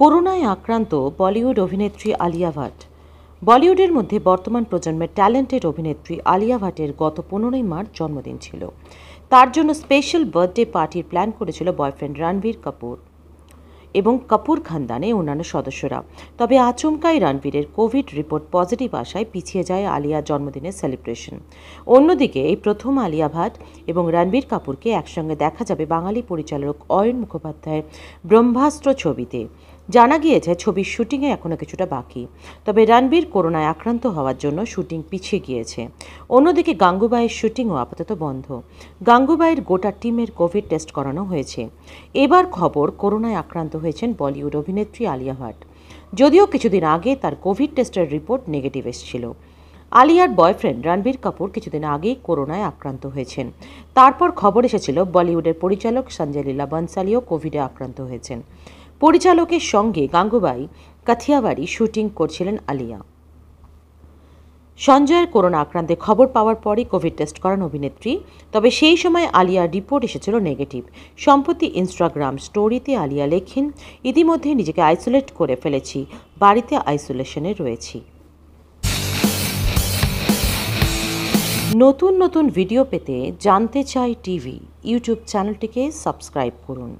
করোনায় আক্রান্ত বলিউড অভিনেত্রী আলিয়া ভাট বলিউডের মধ্যে বর্তমান প্রজন্মের ট্যালেন্টেড অভিনেত্রী আলিয়া ভাটের গত পনেরোই মার্চ জন্মদিন ছিল তার জন্য স্পেশাল বার্থডে পার্টির প্ল্যান করেছিল বয়ফ্রেন্ড রণবীর কাপুর এবং কাপুর খানদানে অন্যান্য সদস্যরা তবে আচমকাই রণবীরের কোভিড রিপোর্ট পজিটিভ আসায় পিছিয়ে যায় আলিয়া জন্মদিনের সেলিব্রেশন অন্যদিকে এই প্রথম আলিয়া ভাট এবং রণবীর কাপুরকে একসঙ্গে দেখা যাবে বাঙালি পরিচালক অয়ন মুখোপাধ্যায়ের ব্রহ্মাস্ত্র ছবিতে জানা গিয়েছে ছবির শুটিংয়ে এখনও কিছুটা বাকি তবে রণবীর করোনায় আক্রান্ত হওয়ার জন্য শুটিং পিছিয়ে গিয়েছে অন্যদিকে গাঙ্গুবাইয়ের শুটিংও আপাতত বন্ধ গাঙ্গুবাইয়ের গোটা টিমের কোভিড টেস্ট করানো হয়েছে এবার খবর করোনায় আক্রান্ত হয়েছেন বলিউড অভিনেত্রী আলিয়া ভাট যদিও কিছুদিন আগে তার কোভিড টেস্টের রিপোর্ট নেগেটিভ এসেছিল আলিয়ার বয়ফ্রেন্ড রণবীর কাপুর কিছুদিন আগেই করোনায় আক্রান্ত হয়েছেন তারপর খবর এসেছিল বলিউডের পরিচালক সঞ্জয় লীলা বনসালিও কোভিডে আক্রান্ত হয়েছেন পরিচালকের সঙ্গে গাঙ্গুবাই কাথিয়াবাড়ি শুটিং করছিলেন আলিয়া সঞ্জয়ের করোনা আক্রান্তে খবর পাওয়ার পরই কোভিড টেস্ট করান অভিনেত্রী তবে সেই সময় আলিয়ার রিপোর্ট এসেছিল নেগেটিভ সম্প্রতি ইনস্টাগ্রাম স্টোরিতে আলিয়া লেখেন ইতিমধ্যে নিজেকে আইসোলেট করে ফেলেছি বাড়িতে আইসোলেশনে রয়েছি নতুন নতুন ভিডিও পেতে জানতে চাই টিভি ইউটিউব চ্যানেলটিকে সাবস্ক্রাইব করুন